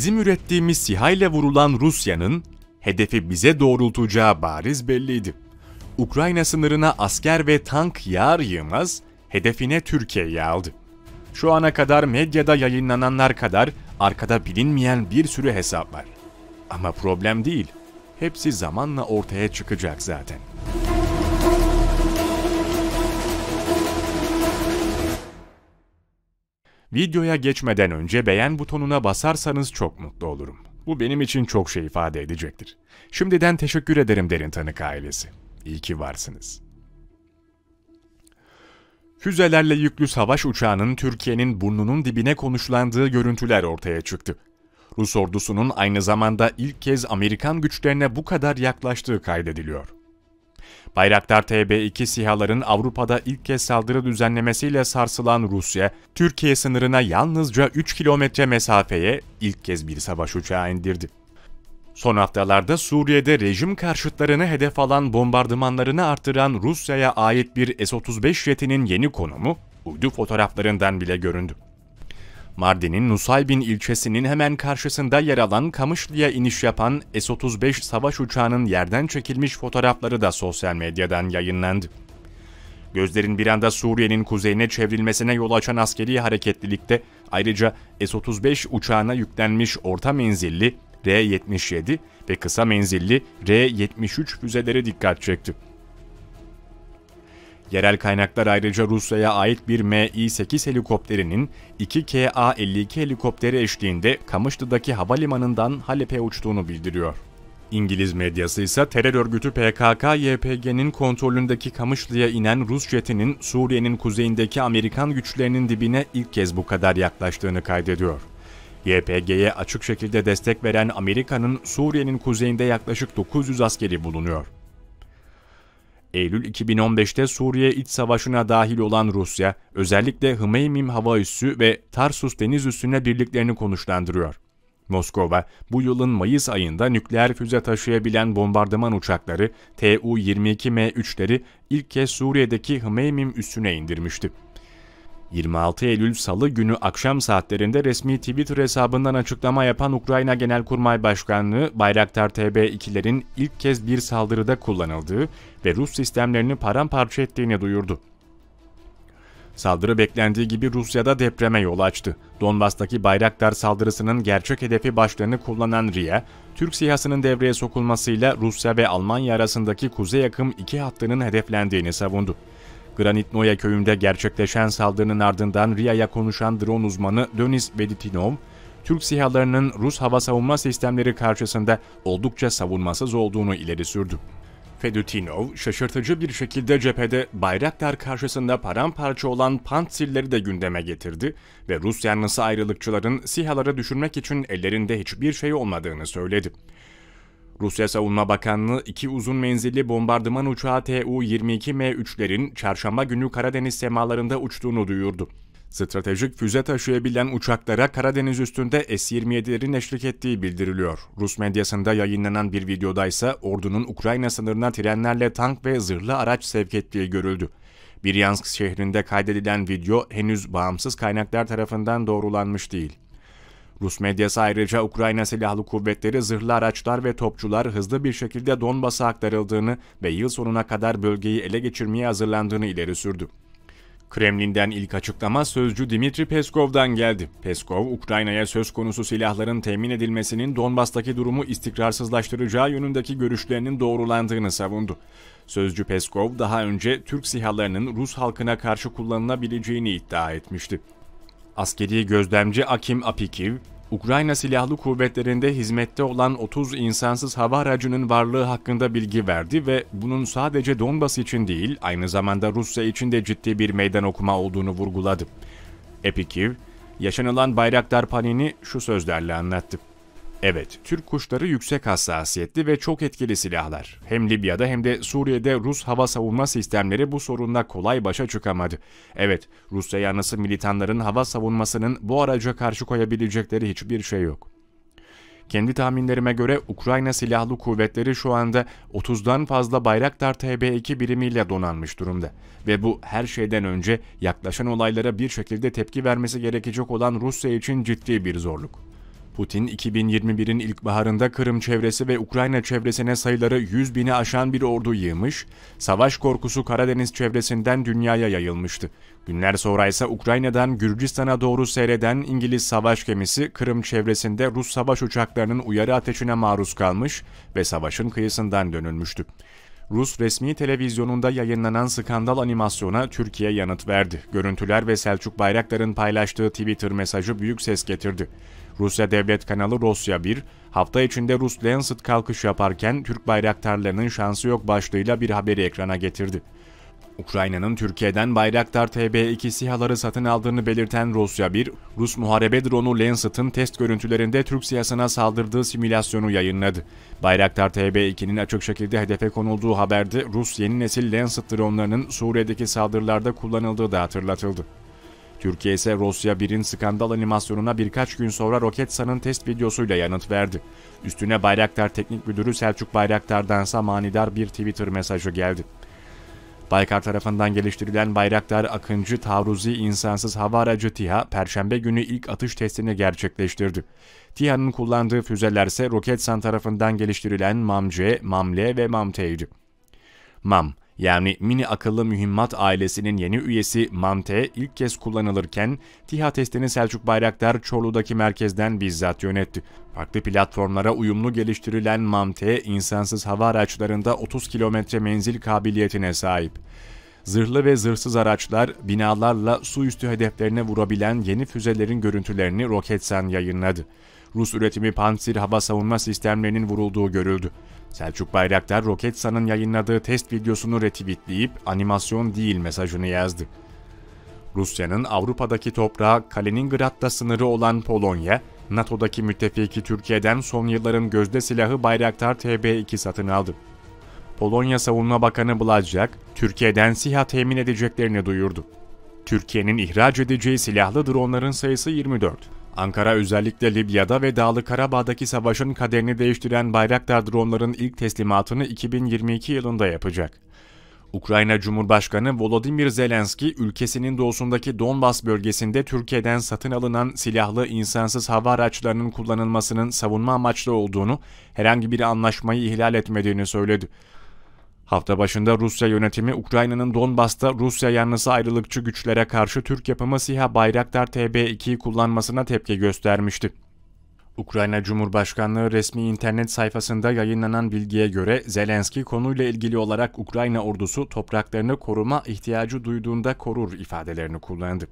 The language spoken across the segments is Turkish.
bizim ürettiğimiz SİHA ile vurulan Rusya'nın hedefi bize doğrultacağı bariz belliydi. Ukrayna sınırına asker ve tank yağar yığmaz hedefine Türkiye'yi aldı. Şu ana kadar medyada yayınlananlar kadar arkada bilinmeyen bir sürü hesap var. Ama problem değil. Hepsi zamanla ortaya çıkacak zaten. Videoya geçmeden önce beğen butonuna basarsanız çok mutlu olurum. Bu benim için çok şey ifade edecektir. Şimdiden teşekkür ederim Derin Tanık ailesi. İyi ki varsınız. Füzelerle yüklü savaş uçağının Türkiye'nin burnunun dibine konuşlandığı görüntüler ortaya çıktı. Rus ordusunun aynı zamanda ilk kez Amerikan güçlerine bu kadar yaklaştığı kaydediliyor. Bayraktar TB2 SİHA'ların Avrupa'da ilk kez saldırı düzenlemesiyle sarsılan Rusya, Türkiye sınırına yalnızca 3 kilometre mesafeye ilk kez bir savaş uçağı indirdi. Son haftalarda Suriye'de rejim karşıtlarını hedef alan bombardımanlarını artıran Rusya'ya ait bir S-35 jetinin yeni konumu uydu fotoğraflarından bile göründü. Mardin'in Nusaybin ilçesinin hemen karşısında yer alan Kamışlı'ya iniş yapan S-35 savaş uçağının yerden çekilmiş fotoğrafları da sosyal medyadan yayınlandı. Gözlerin bir anda Suriye'nin kuzeyine çevrilmesine yol açan askeri hareketlilikte ayrıca S-35 uçağına yüklenmiş orta menzilli R-77 ve kısa menzilli R-73 füzeleri dikkat çekti. Yerel kaynaklar ayrıca Rusya'ya ait bir Mi-8 helikopterinin 2KA-52 helikopteri eşliğinde Kamışlı'daki havalimanından Halep'e uçtuğunu bildiriyor. İngiliz medyası ise terör örgütü PKK-YPG'nin kontrolündeki Kamışlı'ya inen Rus jetinin Suriye'nin kuzeyindeki Amerikan güçlerinin dibine ilk kez bu kadar yaklaştığını kaydediyor. YPG'ye açık şekilde destek veren Amerika'nın Suriye'nin kuzeyinde yaklaşık 900 askeri bulunuyor. Eylül 2015'te Suriye iç savaşına dahil olan Rusya, özellikle Hmeymim hava üssü ve Tarsus deniz üssüne birliklerini konuşlandırıyor. Moskova, bu yılın Mayıs ayında nükleer füze taşıyabilen bombardıman uçakları Tu-22M3'leri ilk kez Suriye'deki Hmeymim üssüne indirmişti. 26 Eylül Salı günü akşam saatlerinde resmi Twitter hesabından açıklama yapan Ukrayna Genelkurmay Başkanlığı, Bayraktar TB2'lerin ilk kez bir saldırıda kullanıldığı ve Rus sistemlerini paramparça ettiğini duyurdu. Saldırı beklendiği gibi Rusya'da depreme yol açtı. Donbas'taki Bayraktar saldırısının gerçek hedefi başlarını kullanan RIA, Türk sihasının devreye sokulmasıyla Rusya ve Almanya arasındaki kuzey yakın iki hattının hedeflendiğini savundu. Granitnoya köyünde gerçekleşen saldırının ardından RIA'ya konuşan drone uzmanı Dönis Beditinov, Türk SİHA'larının Rus hava savunma sistemleri karşısında oldukça savunmasız olduğunu ileri sürdü. Fedutinov, şaşırtıcı bir şekilde cephede bayraklar karşısında paramparça olan Pantsirleri de gündeme getirdi ve Rus yanlısı ayrılıkçıların SİHA'ları düşürmek için ellerinde hiçbir şey olmadığını söyledi. Rusya Savunma Bakanlığı iki uzun menzilli bombardıman uçağı Tu-22M3'lerin çarşamba günü Karadeniz semalarında uçtuğunu duyurdu. Stratejik füze taşıyabilen uçaklara Karadeniz üstünde S-27'lerin eşlik ettiği bildiriliyor. Rus medyasında yayınlanan bir videoda ise ordunun Ukrayna sınırına trenlerle tank ve zırhlı araç sevk ettiği görüldü. Biryansk şehrinde kaydedilen video henüz bağımsız kaynaklar tarafından doğrulanmış değil. Rus medyası ayrıca Ukrayna Silahlı Kuvvetleri zırhlı araçlar ve topçular hızlı bir şekilde Donbas'a aktarıldığını ve yıl sonuna kadar bölgeyi ele geçirmeye hazırlandığını ileri sürdü. Kremlin'den ilk açıklama sözcü Dimitri Peskov'dan geldi. Peskov, Ukrayna'ya söz konusu silahların temin edilmesinin Donbas'taki durumu istikrarsızlaştıracağı yönündeki görüşlerinin doğrulandığını savundu. Sözcü Peskov daha önce Türk sihalarının Rus halkına karşı kullanılabileceğini iddia etmişti. Askeri gözlemci Akim Apikiv, Ukrayna Silahlı Kuvvetleri'nde hizmette olan 30 insansız hava aracının varlığı hakkında bilgi verdi ve bunun sadece Donbas için değil, aynı zamanda Rusya için de ciddi bir meydan okuma olduğunu vurguladı. Epikiv, yaşanılan Bayraktar panini şu sözlerle anlattı. Evet, Türk kuşları yüksek hassasiyetli ve çok etkili silahlar. Hem Libya'da hem de Suriye'de Rus hava savunma sistemleri bu sorunla kolay başa çıkamadı. Evet, Rusya yanlısı militanların hava savunmasının bu araca karşı koyabilecekleri hiçbir şey yok. Kendi tahminlerime göre Ukrayna Silahlı Kuvvetleri şu anda 30'dan fazla Bayraktar TB2 birimiyle donanmış durumda. Ve bu her şeyden önce yaklaşan olaylara bir şekilde tepki vermesi gerekecek olan Rusya için ciddi bir zorluk. Putin 2021'in ilkbaharında Kırım çevresi ve Ukrayna çevresine sayıları 100 bini aşan bir ordu yığmış, savaş korkusu Karadeniz çevresinden dünyaya yayılmıştı. Günler sonra ise Ukrayna'dan Gürcistan'a doğru seyreden İngiliz savaş gemisi Kırım çevresinde Rus savaş uçaklarının uyarı ateşine maruz kalmış ve savaşın kıyısından dönülmüştü. Rus resmi televizyonunda yayınlanan skandal animasyona Türkiye yanıt verdi. Görüntüler ve Selçuk Bayraktar'ın paylaştığı Twitter mesajı büyük ses getirdi. Rusya Devlet Kanalı Rusya 1, hafta içinde Rus Lancet kalkış yaparken Türk bayraktarlarının şansı yok başlığıyla bir haberi ekrana getirdi. Ukrayna'nın Türkiye'den Bayraktar TB2 SİHA'ları satın aldığını belirten Rusya 1, Rus muharebe dronu Lancet'ın test görüntülerinde Türk siyasına saldırdığı simülasyonu yayınladı. Bayraktar TB2'nin açık şekilde hedefe konulduğu haberde Rus yeni nesil Lancet dronlarının Suriye'deki saldırılarda kullanıldığı da hatırlatıldı. Türkiye ise Rusya 1'in skandal animasyonuna birkaç gün sonra Roketsan'ın test videosuyla yanıt verdi. Üstüne Bayraktar Teknik Müdürü Selçuk Bayraktar'dansa manidar bir Twitter mesajı geldi. Baykar tarafından geliştirilen Bayraktar Akıncı Tavruzi insansız hava aracı TİHA, Perşembe günü ilk atış testini gerçekleştirdi. TİHA'nın kullandığı füzeler ise Roketsan tarafından geliştirilen MAMC, MAMLE ve MAMT'ydi. MAM, yani mini akıllı mühimmat ailesinin yeni üyesi MAMTE ilk kez kullanılırken TİHA testini Selçuk Bayraktar Çorlu'daki merkezden bizzat yönetti. Farklı platformlara uyumlu geliştirilen MAMTE insansız hava araçlarında 30 kilometre menzil kabiliyetine sahip. Zırhlı ve zırhsız araçlar binalarla su üstü hedeflerine vurabilen yeni füzelerin görüntülerini Roketsan yayınladı. Rus üretimi pansir hava savunma sistemlerinin vurulduğu görüldü. Selçuk Bayraktar Roketsan'ın yayınladığı test videosunu retweetleyip animasyon değil mesajını yazdı. Rusya'nın Avrupa'daki toprağı Kaliningrad'da sınırı olan Polonya, NATO'daki müttefiki Türkiye'den son yılların gözde silahı Bayraktar TB2 satın aldı. Polonya Savunma Bakanı Blajak, Türkiye'den SİHA temin edeceklerini duyurdu. Türkiye'nin ihraç edeceği silahlı dronların sayısı 24. Ankara özellikle Libya'da ve Dağlı Karabağ'daki savaşın kaderini değiştiren Bayraktar dronların ilk teslimatını 2022 yılında yapacak. Ukrayna Cumhurbaşkanı Volodymyr Zelenski, ülkesinin doğusundaki Donbas bölgesinde Türkiye'den satın alınan silahlı insansız hava araçlarının kullanılmasının savunma amaçlı olduğunu, herhangi bir anlaşmayı ihlal etmediğini söyledi. Hafta başında Rusya yönetimi Ukrayna'nın Donbas'ta Rusya yanlısı ayrılıkçı güçlere karşı Türk yapımı SİHA Bayraktar TB2'yi kullanmasına tepki göstermişti. Ukrayna Cumhurbaşkanlığı resmi internet sayfasında yayınlanan bilgiye göre Zelenski konuyla ilgili olarak Ukrayna ordusu topraklarını koruma ihtiyacı duyduğunda korur ifadelerini kullandı.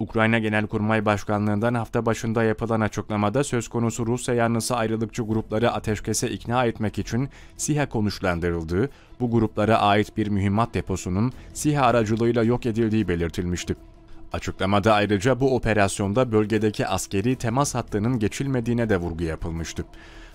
Ukrayna Genelkurmay Başkanlığından hafta başında yapılan açıklamada söz konusu Rusya yanlısı ayrılıkçı grupları ateşkese ikna etmek için SİHA konuşlandırıldığı, bu gruplara ait bir mühimmat deposunun SİHA aracılığıyla yok edildiği belirtilmişti. Açıklamada ayrıca bu operasyonda bölgedeki askeri temas hattının geçilmediğine de vurgu yapılmıştı.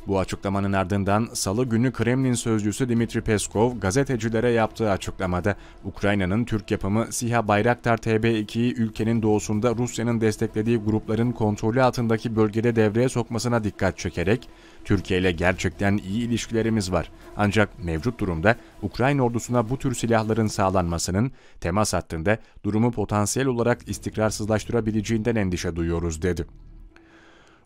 Bu açıklamanın ardından salı günü Kremlin sözcüsü Dimitri Peskov gazetecilere yaptığı açıklamada Ukrayna'nın Türk yapımı SİHA Bayraktar TB2'yi ülkenin doğusunda Rusya'nın desteklediği grupların kontrolü altındaki bölgede devreye sokmasına dikkat çekerek Türkiye ile gerçekten iyi ilişkilerimiz var. Ancak mevcut durumda Ukrayna ordusuna bu tür silahların sağlanmasının temas hattında durumu potansiyel olarak istikrarsızlaştırabileceğinden endişe duyuyoruz dedi.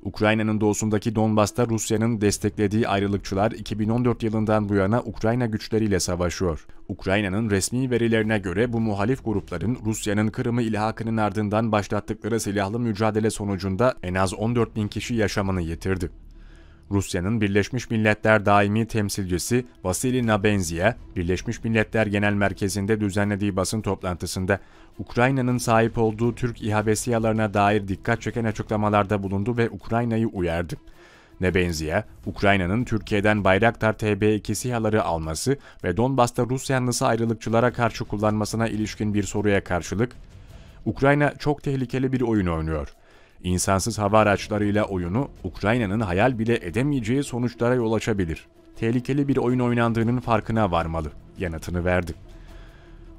Ukrayna'nın doğusundaki Donbas'ta Rusya'nın desteklediği ayrılıkçılar 2014 yılından bu yana Ukrayna güçleriyle savaşıyor. Ukrayna'nın resmi verilerine göre bu muhalif grupların Rusya'nın Kırım'ı ilhakının ardından başlattıkları silahlı mücadele sonucunda en az 14 bin kişi yaşamını yitirdi. Rusya'nın Birleşmiş Milletler Daimi Temsilcisi Vasily Nabenzi'ye, Birleşmiş Milletler Genel Merkezi'nde düzenlediği basın toplantısında Ukrayna'nın sahip olduğu Türk İHA siyalarına dair dikkat çeken açıklamalarda bulundu ve Ukrayna'yı uyardı. Nebenzi'ye, Ukrayna'nın Türkiye'den Bayraktar TB2 SİHA'ları alması ve Donbas'ta Rus yanlısı ayrılıkçılara karşı kullanmasına ilişkin bir soruya karşılık, Ukrayna çok tehlikeli bir oyun oynuyor insansız hava araçlarıyla oyunu Ukrayna'nın hayal bile edemeyeceği sonuçlara yol açabilir. Tehlikeli bir oyun oynandığının farkına varmalı yanıtını verdi.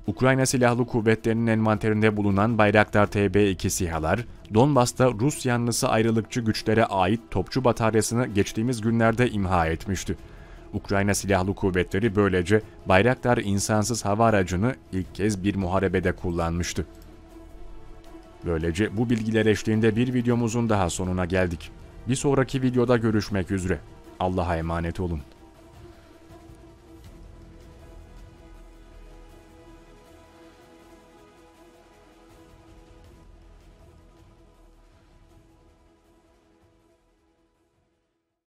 Ukrayna Silahlı Kuvvetleri'nin envanterinde bulunan Bayraktar TB2 SİHA'lar, Donbas'ta Rus yanlısı ayrılıkçı güçlere ait topçu bataryasını geçtiğimiz günlerde imha etmişti. Ukrayna Silahlı Kuvvetleri böylece Bayraktar insansız hava aracını ilk kez bir muharebede kullanmıştı. Böylece bu bilgiler eşliğinde bir videomuzun daha sonuna geldik. Bir sonraki videoda görüşmek üzere. Allah'a emanet olun.